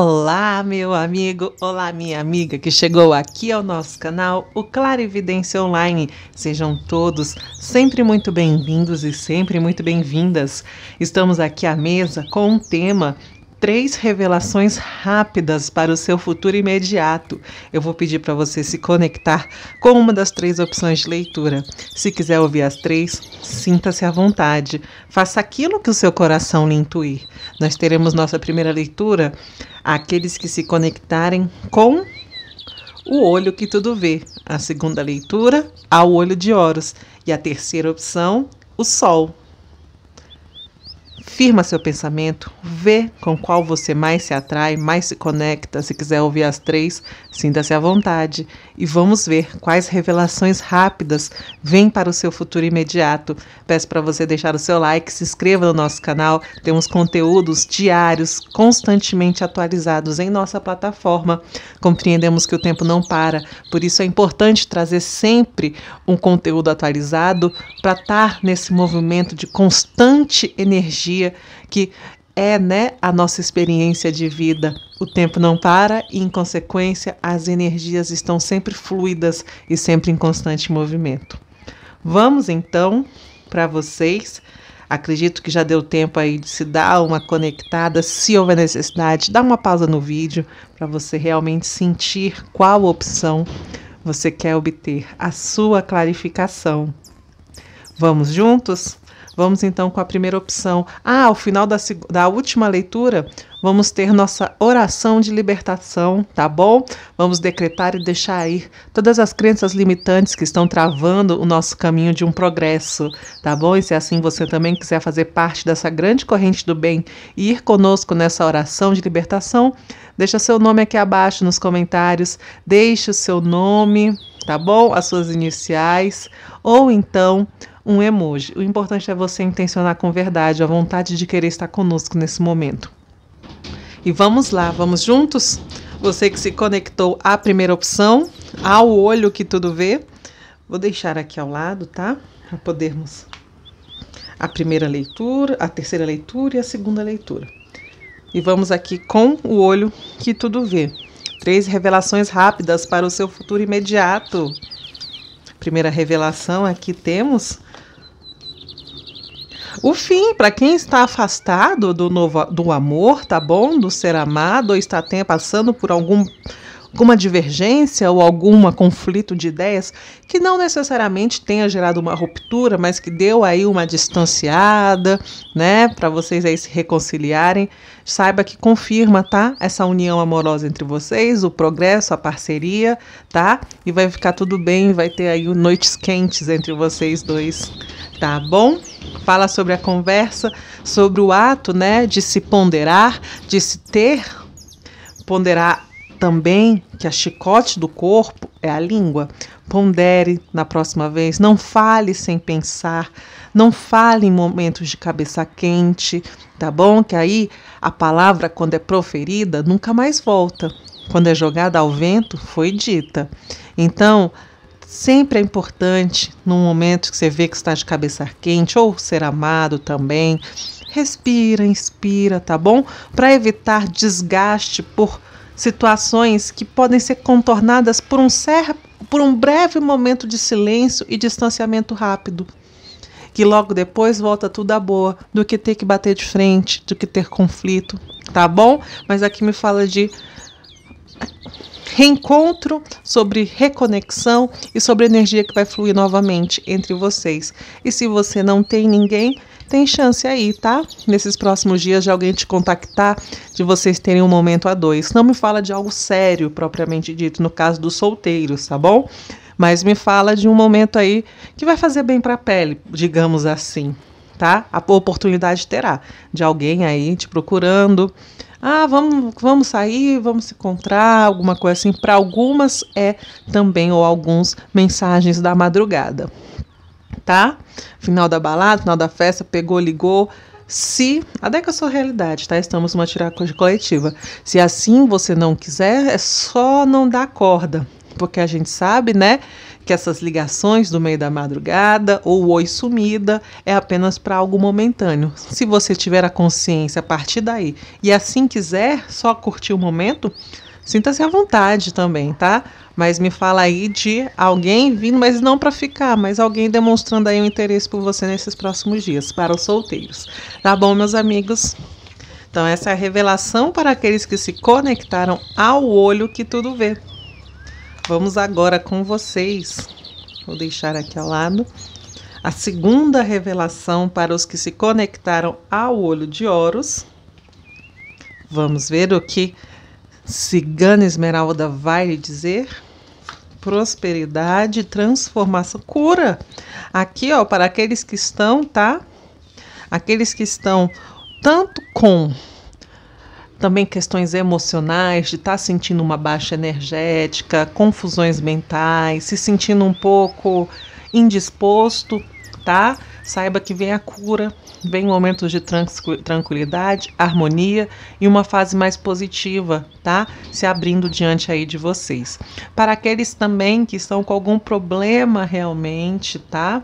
Olá, meu amigo, olá, minha amiga que chegou aqui ao nosso canal, o Clarividência Online. Sejam todos sempre muito bem-vindos e sempre muito bem-vindas. Estamos aqui à mesa com um tema três revelações rápidas para o seu futuro imediato. Eu vou pedir para você se conectar com uma das três opções de leitura. Se quiser ouvir as três, sinta-se à vontade. Faça aquilo que o seu coração lhe intuir. Nós teremos nossa primeira leitura aqueles que se conectarem com o olho que tudo vê. A segunda leitura, ao olho de Horus. E a terceira opção, o sol. Firma seu pensamento, vê com qual você mais se atrai, mais se conecta. Se quiser ouvir as três, sinta-se à vontade e vamos ver quais revelações rápidas vêm para o seu futuro imediato. Peço para você deixar o seu like, se inscreva no nosso canal. Temos conteúdos diários constantemente atualizados em nossa plataforma. Compreendemos que o tempo não para, por isso é importante trazer sempre um conteúdo atualizado para estar tá nesse movimento de constante energia dia, que é, né, a nossa experiência de vida. O tempo não para e, em consequência, as energias estão sempre fluidas e sempre em constante movimento. Vamos então para vocês. Acredito que já deu tempo aí de se dar uma conectada, se houver necessidade, dá uma pausa no vídeo para você realmente sentir qual opção você quer obter, a sua clarificação. Vamos juntos? Vamos então com a primeira opção. Ah, ao final da, da última leitura, vamos ter nossa oração de libertação, tá bom? Vamos decretar e deixar ir todas as crenças limitantes que estão travando o nosso caminho de um progresso, tá bom? E se assim você também quiser fazer parte dessa grande corrente do bem e ir conosco nessa oração de libertação, deixa seu nome aqui abaixo nos comentários, deixe o seu nome, tá bom? As suas iniciais, ou então um emoji. O importante é você intencionar com verdade a vontade de querer estar conosco nesse momento. E vamos lá, vamos juntos? Você que se conectou à primeira opção, ao olho que tudo vê, vou deixar aqui ao lado, tá? Para podermos a primeira leitura, a terceira leitura e a segunda leitura. E vamos aqui com o olho que tudo vê. Três revelações rápidas para o seu futuro imediato. Primeira revelação aqui temos o fim, para quem está afastado do, novo, do amor, tá bom? Do ser amado, ou está tem, passando por algum alguma divergência ou algum conflito de ideias que não necessariamente tenha gerado uma ruptura, mas que deu aí uma distanciada, né, para vocês aí se reconciliarem, saiba que confirma, tá? Essa união amorosa entre vocês, o progresso, a parceria, tá? E vai ficar tudo bem, vai ter aí noites quentes entre vocês dois, tá bom? Fala sobre a conversa, sobre o ato, né, de se ponderar, de se ter ponderar também que a chicote do corpo é a língua. Pondere na próxima vez, não fale sem pensar, não fale em momentos de cabeça quente, tá bom? Que aí a palavra, quando é proferida, nunca mais volta. Quando é jogada ao vento, foi dita. Então, sempre é importante, num momento que você vê que está de cabeça quente, ou ser amado também, respira, inspira, tá bom? Para evitar desgaste por situações que podem ser contornadas por um, certo, por um breve momento de silêncio e distanciamento rápido, que logo depois volta tudo à boa, do que ter que bater de frente, do que ter conflito, tá bom? Mas aqui me fala de reencontro, sobre reconexão e sobre energia que vai fluir novamente entre vocês. E se você não tem ninguém, tem chance aí, tá? Nesses próximos dias de alguém te contactar, de vocês terem um momento a dois. Não me fala de algo sério, propriamente dito, no caso dos solteiros, tá bom? Mas me fala de um momento aí que vai fazer bem para a pele, digamos assim, tá? A oportunidade terá de alguém aí te procurando. Ah, vamos, vamos sair, vamos se encontrar, alguma coisa assim. Para algumas é também, ou alguns, mensagens da madrugada tá? Final da balada, final da festa, pegou, ligou. Se, adeca é a sua realidade, tá? Estamos numa tiracóide coletiva. Se assim você não quiser, é só não dar corda, porque a gente sabe, né, que essas ligações do meio da madrugada ou oi sumida é apenas para algo momentâneo. Se você tiver a consciência a partir daí e assim quiser, só curtir o momento, Sinta-se à vontade também, tá? Mas me fala aí de alguém vindo, mas não para ficar, mas alguém demonstrando aí um interesse por você nesses próximos dias, para os solteiros. Tá bom, meus amigos? Então, essa é a revelação para aqueles que se conectaram ao olho que tudo vê. Vamos agora com vocês. Vou deixar aqui ao lado. A segunda revelação para os que se conectaram ao olho de Horus. Vamos ver o que Cigana Esmeralda vai dizer prosperidade, transformação, cura. Aqui, ó, para aqueles que estão, tá? Aqueles que estão tanto com também questões emocionais, de estar tá sentindo uma baixa energética, confusões mentais, se sentindo um pouco indisposto, Saiba que vem a cura, vem momentos de tranquilidade, harmonia e uma fase mais positiva, tá? Se abrindo diante aí de vocês. Para aqueles também que estão com algum problema realmente, tá?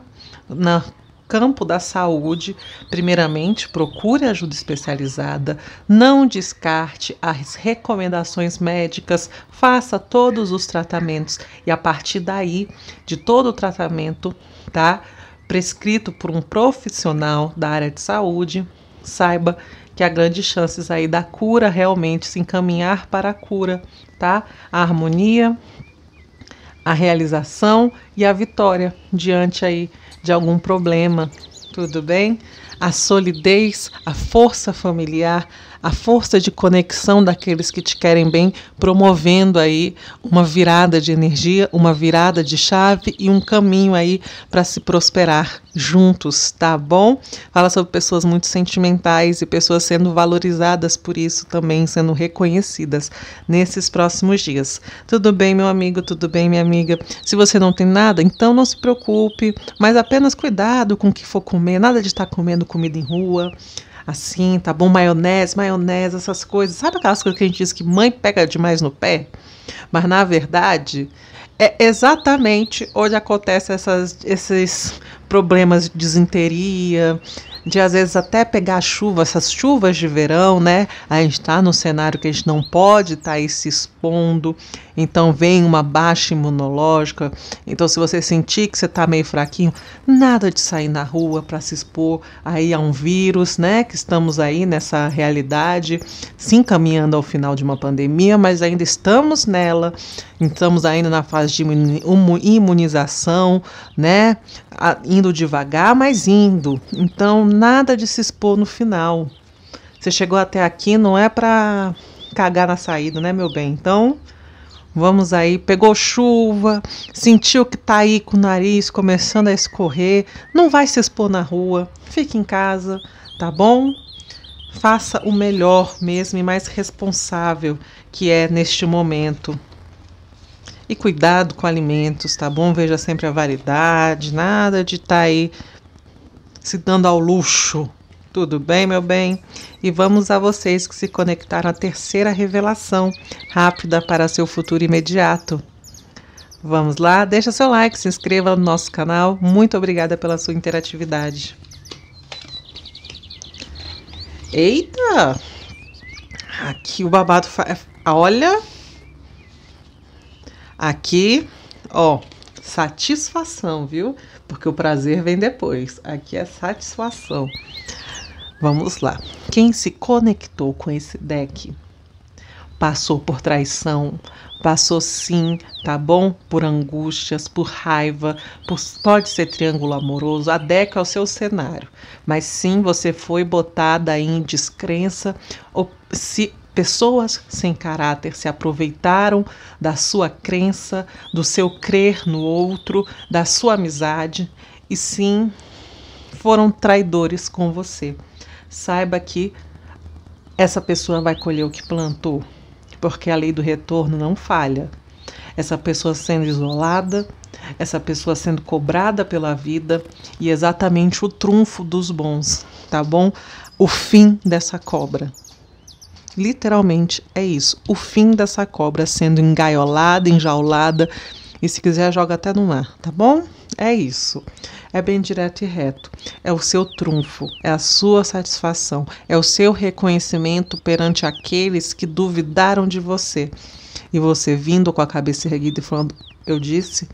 Na campo da saúde, primeiramente, procure ajuda especializada, não descarte as recomendações médicas, faça todos os tratamentos e a partir daí, de todo o tratamento, tá? prescrito por um profissional da área de saúde, saiba que há grandes chances aí da cura realmente se encaminhar para a cura, tá? A harmonia, a realização e a vitória diante aí de algum problema, tudo bem? A solidez, a força familiar, a força de conexão daqueles que te querem bem, promovendo aí uma virada de energia, uma virada de chave e um caminho aí para se prosperar juntos, tá bom? Fala sobre pessoas muito sentimentais e pessoas sendo valorizadas por isso também, sendo reconhecidas nesses próximos dias. Tudo bem, meu amigo? Tudo bem, minha amiga? Se você não tem nada, então não se preocupe, mas apenas cuidado com o que for comer, nada de estar tá comendo comida em rua assim, tá bom? Maionese, maionese, essas coisas. Sabe aquelas coisas que a gente diz que mãe pega demais no pé? Mas na verdade, é exatamente onde acontecem essas, esses problemas de disenteria, de às vezes até pegar chuva, essas chuvas de verão, né? A gente está no cenário que a gente não pode estar tá aí se expondo, então vem uma baixa imunológica. Então, se você sentir que você está meio fraquinho, nada de sair na rua para se expor aí a um vírus, né? Que estamos aí nessa realidade, sim, caminhando ao final de uma pandemia, mas ainda estamos nela, estamos ainda na fase de imunização, né? Indo devagar, mas indo. Então, nada de se expor no final. Você chegou até aqui não é para cagar na saída, né, meu bem? Então, vamos aí. Pegou chuva, sentiu que tá aí com o nariz começando a escorrer, não vai se expor na rua, fique em casa, tá bom? Faça o melhor mesmo e mais responsável que é neste momento. E cuidado com alimentos, tá bom? Veja sempre a variedade, nada de estar tá aí se dando ao luxo. Tudo bem, meu bem? E vamos a vocês que se conectaram à terceira revelação rápida para seu futuro imediato. Vamos lá, deixa seu like, se inscreva no nosso canal. Muito obrigada pela sua interatividade. Eita! Aqui o babado faz. É, olha! Aqui, ó, satisfação, viu? porque o prazer vem depois. Aqui é satisfação. Vamos lá. Quem se conectou com esse deck passou por traição, passou sim, tá bom? Por angústias, por raiva, por, pode ser triângulo amoroso, a deca é o seu cenário. Mas sim, você foi botada em descrença ou se Pessoas sem caráter se aproveitaram da sua crença, do seu crer no outro, da sua amizade e sim foram traidores com você. Saiba que essa pessoa vai colher o que plantou, porque a lei do retorno não falha. Essa pessoa sendo isolada, essa pessoa sendo cobrada pela vida e exatamente o trunfo dos bons, tá bom? O fim dessa cobra. Literalmente é isso. O fim dessa cobra sendo engaiolada, enjaulada e se quiser joga até no mar, tá bom? É isso. É bem direto e reto. É o seu trunfo, é a sua satisfação, é o seu reconhecimento perante aqueles que duvidaram de você. E você vindo com a cabeça erguida e falando: Eu disse.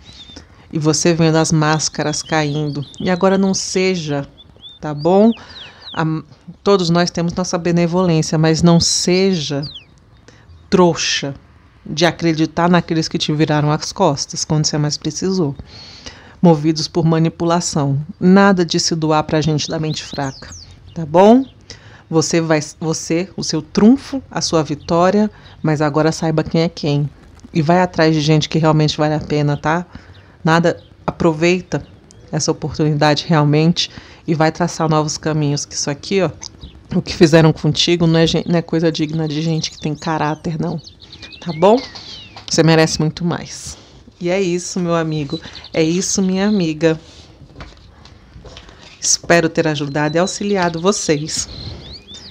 E você vendo as máscaras caindo. E agora não seja, tá bom? a, todos nós temos nossa benevolência, mas não seja trouxa de acreditar naqueles que te viraram as costas quando você mais precisou, movidos por manipulação. Nada de se doar para gente da mente fraca, tá bom? Você vai, você, o seu trunfo, a sua vitória, mas agora saiba quem é quem e vai atrás de gente que realmente vale a pena, tá? Nada, aproveita essa oportunidade realmente e vai traçar novos caminhos. Que isso aqui, ó, o que fizeram contigo não é, não é coisa digna de gente que tem caráter, não. Tá bom? Você merece muito mais. E é isso, meu amigo. É isso, minha amiga. Espero ter ajudado e auxiliado vocês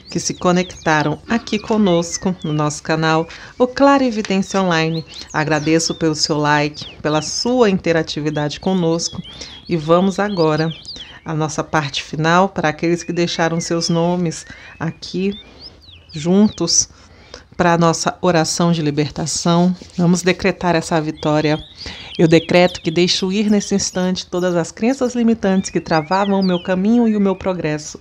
que se conectaram aqui conosco no nosso canal, o Clara Evidência Online. Agradeço pelo seu like, pela sua interatividade conosco e vamos agora à nossa parte final para aqueles que deixaram seus nomes aqui juntos para a nossa oração de libertação. Vamos decretar essa vitória. Eu decreto que deixo ir nesse instante todas as crenças limitantes que travavam o meu caminho e o meu progresso.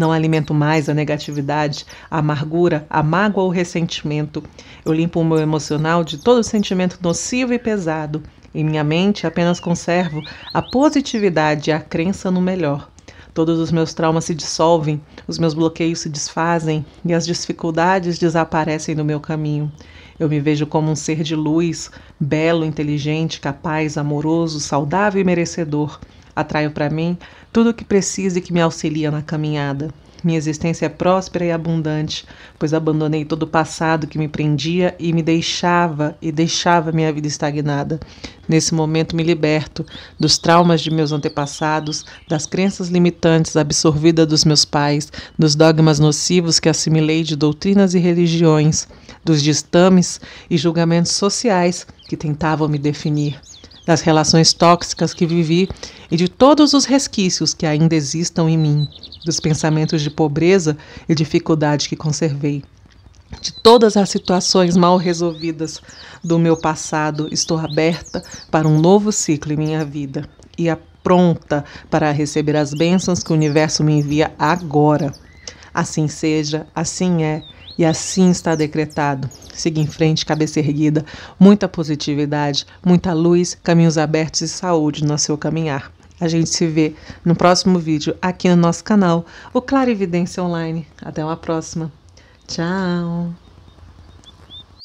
Não alimento mais a negatividade, a amargura, a mágoa ou o ressentimento. Eu limpo o meu emocional de todo sentimento nocivo e pesado. Em minha mente apenas conservo a positividade e a crença no melhor. Todos os meus traumas se dissolvem, os meus bloqueios se desfazem e as dificuldades desaparecem do meu caminho. Eu me vejo como um ser de luz, belo, inteligente, capaz, amoroso, saudável e merecedor. Atraio para mim tudo o que preciso e que me auxilia na caminhada. Minha existência é próspera e abundante, pois abandonei todo o passado que me prendia e me deixava e deixava minha vida estagnada. Nesse momento me liberto dos traumas de meus antepassados, das crenças limitantes absorvidas dos meus pais, dos dogmas nocivos que assimilei de doutrinas e religiões, dos destames e julgamentos sociais que tentavam me definir das relações tóxicas que vivi e de todos os resquícios que ainda existam em mim, dos pensamentos de pobreza e dificuldade que conservei. De todas as situações mal resolvidas do meu passado, estou aberta para um novo ciclo em minha vida e a pronta para receber as bênçãos que o universo me envia agora. Assim seja, assim é, e assim está decretado. Siga em frente, cabeça erguida, muita positividade, muita luz, caminhos abertos e saúde no seu caminhar. A gente se vê no próximo vídeo aqui no nosso canal, o Clarividência Online. Até uma próxima. Tchau!